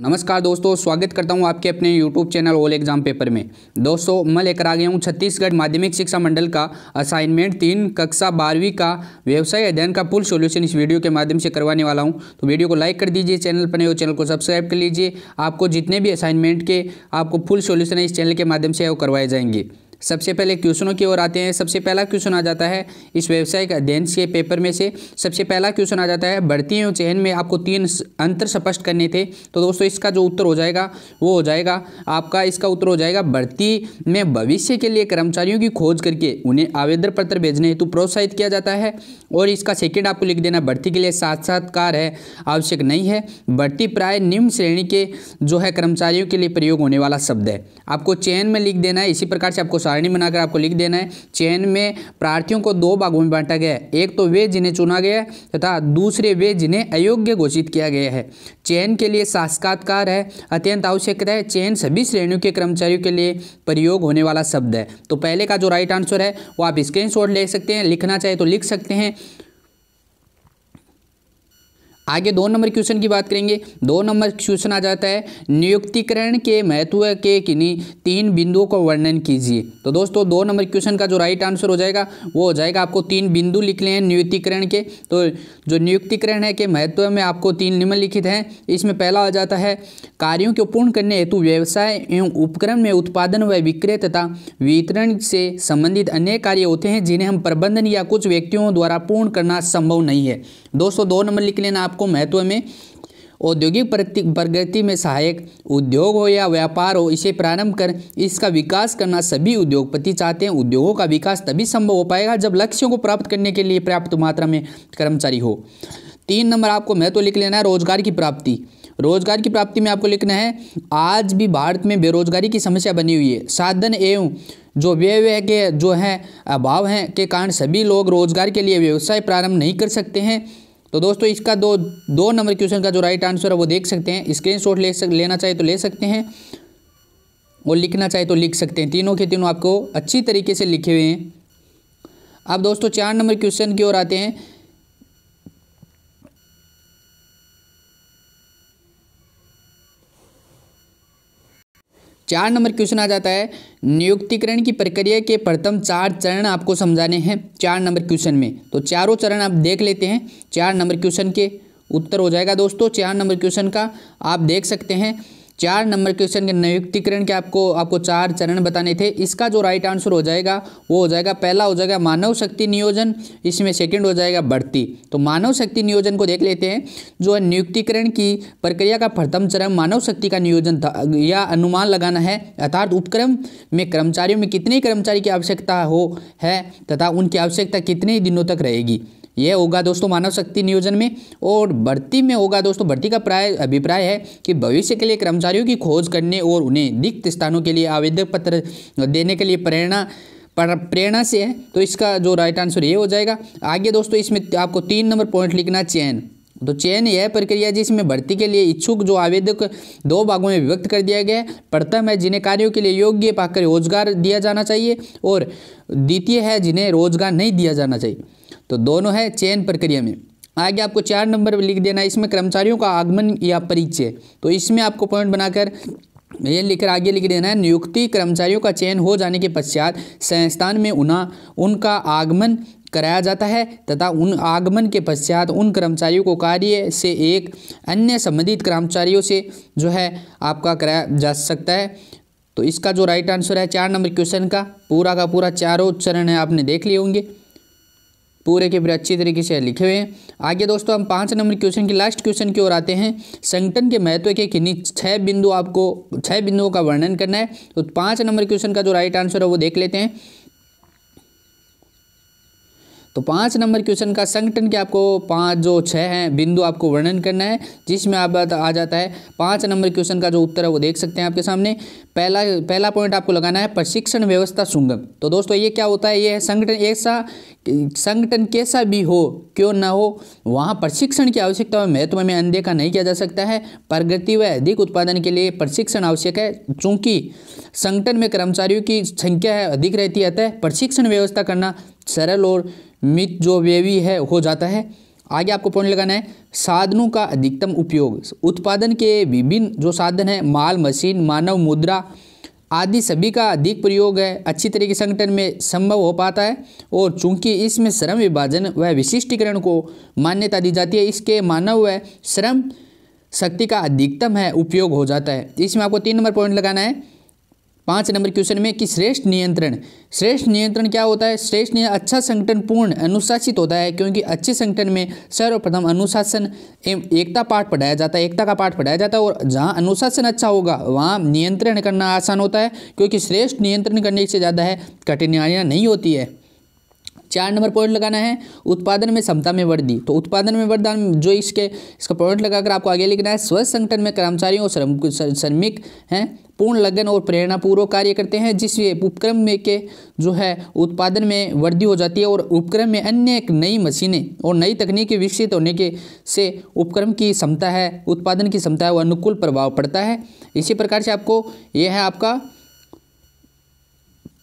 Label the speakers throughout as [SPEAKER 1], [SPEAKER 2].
[SPEAKER 1] नमस्कार दोस्तों स्वागत करता हूं आपके अपने YouTube channel all exam paper में दोस्तों मैं लेकर आ गया हूं छत्तीसगढ़ माध्यमिक शिक्षा मंडल का असाइनमेंट तीन कक्षा बारहवीं का व्यवसाय अध्ययन का फुल सॉल्यूशन इस वीडियो के माध्यम से करवाने वाला हूं तो वीडियो को लाइक कर दीजिए चैनल पर नहीं हो चैनल को सब्सक्राइब कर लीजिए आपको जितने भी असाइनमेंट के आपको फुल सोल्यूशन है इस चैनल के माध्यम से वो करवाए जाएंगे सबसे पहले क्वेश्चनों की ओर आते हैं सबसे पहला क्वेश्चन आ जाता है इस व्यावसायिक अध्ययन के पेपर में से सबसे पहला क्वेश्चन आ जाता है बढ़ती एवं चयन में आपको तीन अंतर स्पष्ट करने थे तो दोस्तों इसका जो उत्तर हो जाएगा वो हो जाएगा आपका इसका उत्तर हो जाएगा बढ़ती में भविष्य के लिए कर्मचारियों की खोज करके उन्हें आवेदन पत्र भेजने हेतु प्रोत्साहित किया जाता है और इसका सेकेंड आपको लिख देना बढ़ती के लिए साक्षात्कार है आवश्यक नहीं है बढ़ती प्राय निम्न श्रेणी के जो है कर्मचारियों के लिए प्रयोग होने वाला शब्द है आपको चयन में लिख देना है इसी प्रकार से आपको सारणी बनाकर आपको लिख देना है चयन में प्रार्थियों को दो भागों में बांटा गया है एक तो वे जिन्हें चुना गया तथा दूसरे वे जिन्हें अयोग्य घोषित किया गया है चयन के लिए साक्षात्कार है अत्यंत आवश्यकता है चयन सभी श्रेणियों के कर्मचारियों के लिए प्रयोग होने वाला शब्द है तो पहले का जो राइट आंसर है वो आप स्क्रीन ले सकते हैं लिखना चाहे तो लिख सकते हैं आगे दो नंबर क्वेश्चन की बात करेंगे दो नंबर क्वेश्चन आ जाता है नियुक्तिकरण के महत्व के किन्हीं तीन बिंदुओं का वर्णन कीजिए तो दोस्तों दो नंबर क्वेश्चन का जो राइट आंसर हो जाएगा वो हो जाएगा आपको तीन बिंदु लिखने हैं नियुक्तिकरण के तो जो नियुक्तिकरण है के महत्व में आपको तीन निम्नलिखित हैं इसमें पहला आ जाता है कार्यों को पूर्ण करने हेतु व्यवसाय एवं उपक्रम में उत्पादन व विक्रय तथा वितरण से संबंधित अन्य कार्य होते हैं जिन्हें हम प्रबंधन या कुछ व्यक्तियों द्वारा पूर्ण करना संभव नहीं है दोस्तों दो नंबर लिख लेना आप आपको महत्व में औद्योगिक प्रगति में सहायक उद्योग हो या व्यापार हो इसे प्रारंभ कर इसका विकास करना सभी उद्योगपति चाहते हैं उद्योगों का विकास तभी संभव हो पाएगा जब लक्ष्यों को प्राप्त करने के लिए पर्याप्त मात्रा में कर्मचारी हो तीन नंबर आपको महत्व लिख लेना है रोजगार की प्राप्ति रोजगार की प्राप्ति में आपको लिखना है आज भी भारत में बेरोजगारी की समस्या बनी हुई है साधन एवं जो व्यय के जो है अभाव हैं के कारण सभी लोग रोजगार के लिए व्यवसाय प्रारंभ नहीं कर सकते हैं तो दोस्तों इसका दो दो नंबर क्वेश्चन का जो राइट आंसर है वो देख सकते हैं स्क्रीनशॉट ले सक लेना चाहे तो ले सकते हैं और लिखना चाहे तो लिख सकते हैं तीनों के तीनों आपको अच्छी तरीके से लिखे हुए हैं अब दोस्तों चार नंबर क्वेश्चन की ओर आते हैं चार नंबर क्वेश्चन आ जाता है नियुक्तिकरण की प्रक्रिया के प्रथम चार चरण आपको समझाने हैं चार नंबर क्वेश्चन में तो चारों चरण आप देख लेते हैं चार नंबर क्वेश्चन के उत्तर हो जाएगा दोस्तों चार नंबर क्वेश्चन का आप देख सकते हैं चार नंबर क्वेश्चन के नियुक्तिकरण के आपको आपको चार चरण बताने थे इसका जो राइट आंसर हो जाएगा वो हो जाएगा पहला हो जाएगा मानव शक्ति नियोजन इसमें सेकंड हो जाएगा बढ़ती तो मानव शक्ति नियोजन को देख लेते हैं जो है नियुक्तिकरण की प्रक्रिया का प्रथम चरण मानव शक्ति का नियोजन था या अनुमान लगाना है अर्थात उपक्रम में कर्मचारियों में कितने कर्मचारी की आवश्यकता हो है तथा उनकी आवश्यकता कितने दिनों तक रहेगी ये होगा दोस्तों मानव शक्ति नियोजन में और भर्ती में होगा दोस्तों भर्ती का प्राय अभिप्राय है कि भविष्य के लिए कर्मचारियों की खोज करने और उन्हें रिक्त स्थानों के लिए आवेदक पत्र देने के लिए प्रेरणा प्रेरणा से है तो इसका जो राइट आंसर ये हो जाएगा आगे दोस्तों इसमें आपको तीन नंबर पॉइंट लिखना चयन तो चयन यह प्रक्रिया जिसमें भर्ती के लिए इच्छुक जो आवेदक दो भागों में विभक्त कर दिया गया है प्रथम है जिन्हें कार्यों के लिए योग्य पाकर रोजगार दिया जाना चाहिए और द्वितीय है जिन्हें रोजगार नहीं दिया जाना चाहिए तो दोनों है चयन प्रक्रिया में आगे आपको चार नंबर लिख देना है इसमें कर्मचारियों का आगमन या परिचय तो इसमें आपको पॉइंट बनाकर ये लिखकर आगे लिख देना है नियुक्ति कर्मचारियों का चयन हो जाने के पश्चात संस्थान में उना उनका आगमन कराया जाता है तथा उन आगमन के पश्चात उन कर्मचारियों को कार्य से एक अन्य संबंधित कर्मचारियों से जो है आपका कराया जा सकता है तो इसका जो राइट आंसर है चार नंबर क्वेश्चन का पूरा का पूरा चारों चरण है आपने देख लिए होंगे पूरे के पूरे अच्छी तरीके से लिखे हुए हैं आगे दोस्तों हम पाँच नंबर क्वेश्चन की लास्ट क्वेश्चन की ओर आते हैं संगठन के महत्व के किन्हीं छः बिंदु आपको छः बिंदुओं का वर्णन करना है तो पाँच नंबर क्वेश्चन का जो राइट आंसर है वो देख लेते हैं तो पाँच नंबर क्वेश्चन का संगठन के आपको पाँच जो छः हैं बिंदु आपको वर्णन करना है जिसमें आप आ जाता है पाँच नंबर क्वेश्चन का जो उत्तर है वो देख सकते हैं आपके सामने पहला पहला पॉइंट आपको लगाना है प्रशिक्षण व्यवस्था सुंगम तो दोस्तों ये क्या होता है ये संगठन ऐसा संगठन कैसा भी हो क्यों ना हो वहाँ प्रशिक्षण की आवश्यकता में महत्व में अनदेखा नहीं किया जा सकता है प्रगति व अधिक उत्पादन के लिए प्रशिक्षण आवश्यक है चूंकि संगठन में कर्मचारियों की संख्या अधिक रहती है अतः प्रशिक्षण व्यवस्था करना सरल और मित जो वेवी है हो जाता है आगे आपको पॉइंट लगाना है साधनों का अधिकतम उपयोग उत्पादन के विभिन्न जो साधन है माल मशीन मानव मुद्रा आदि सभी का अधिक प्रयोग है अच्छी तरीके संगठन में संभव हो पाता है और चूंकि इसमें श्रम विभाजन व विशिष्टीकरण को मान्यता दी जाती है इसके मानव व श्रम शक्ति का अधिकतम है उपयोग हो जाता है इसमें आपको तीन नंबर पॉइंट लगाना है पाँच नंबर क्वेश्चन में कि श्रेष्ठ नियंत्रण श्रेष्ठ नियंत्रण क्या होता है श्रेष्ठ नियंत्रण अच्छा संगठन पूर्ण अनुशासित होता है क्योंकि अच्छे संगठन में सर्वप्रथम अनुशासन एवं एकता पाठ पढ़ाया जाता है एकता का पाठ पढ़ाया जाता है और जहाँ अनुशासन अच्छा होगा वहाँ नियंत्रण करना आसान होता है क्योंकि श्रेष्ठ नियंत्रण करने से ज़्यादा है कठिनाइयाँ नहीं होती है चार नंबर पॉइंट लगाना है उत्पादन में क्षमता में वृद्धि तो उत्पादन में वरदान जो इसके इसका पॉइंट लगाकर आपको आगे लिखना है स्वस्थ संगठन में कर्मचारियों और श्रमिक हैं पूर्ण लगन और प्रेरणापूर्वक कार्य करते हैं जिससे उपक्रम में के जो है उत्पादन में वृद्धि हो जाती है और उपक्रम में अन्य एक नई मशीनें और नई तकनीकें विकसित होने के से उपक्रम की क्षमता है उत्पादन की क्षमता है वह अनुकूल प्रभाव पड़ता है इसी प्रकार से आपको यह है आपका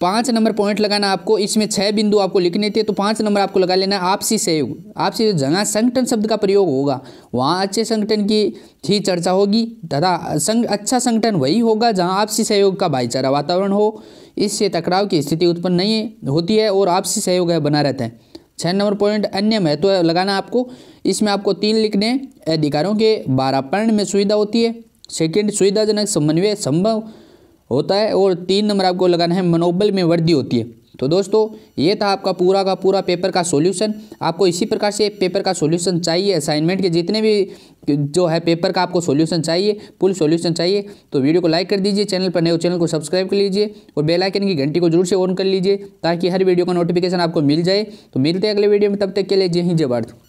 [SPEAKER 1] पाँच नंबर पॉइंट लगाना आपको इसमें छः बिंदु आपको लिखने थे तो पाँच नंबर आपको लगा लेना आपसी सहयोग आपसी जगह संगठन शब्द का प्रयोग होगा वहाँ अच्छे संगठन की ही चर्चा होगी तथा संग अच्छा संगठन वही होगा जहाँ आपसी सहयोग का भाईचारा वातावरण हो इससे टकराव की स्थिति उत्पन्न नहीं होती है और आपसी सहयोग है बना रहता है छः नंबर पॉइंट अन्य महत्व तो लगाना आपको इसमें आपको तीन लिखने अधिकारों के पर्ण में सुविधा होती है सेकेंड सुविधाजनक समन्वय संभव होता है और तीन नंबर आपको लगाना है मनोबल में वृद्धि होती है तो दोस्तों ये था आपका पूरा का पूरा पेपर का सॉल्यूशन आपको इसी प्रकार से पेपर का सॉल्यूशन चाहिए असाइनमेंट के जितने भी जो है पेपर का आपको सॉल्यूशन चाहिए फुल सॉल्यूशन चाहिए तो वीडियो को लाइक कर दीजिए चैनल पर नए हो चैनल को सब्सक्राइब कर लीजिए और बेल आइकन की घंटी को जरूर से ऑन कर लीजिए ताकि हर वीडियो का नोटिफिकेशन आपको मिल जाए तो मिलते हैं अगले वीडियो में तब तक के लिए जय हिंद जय भारत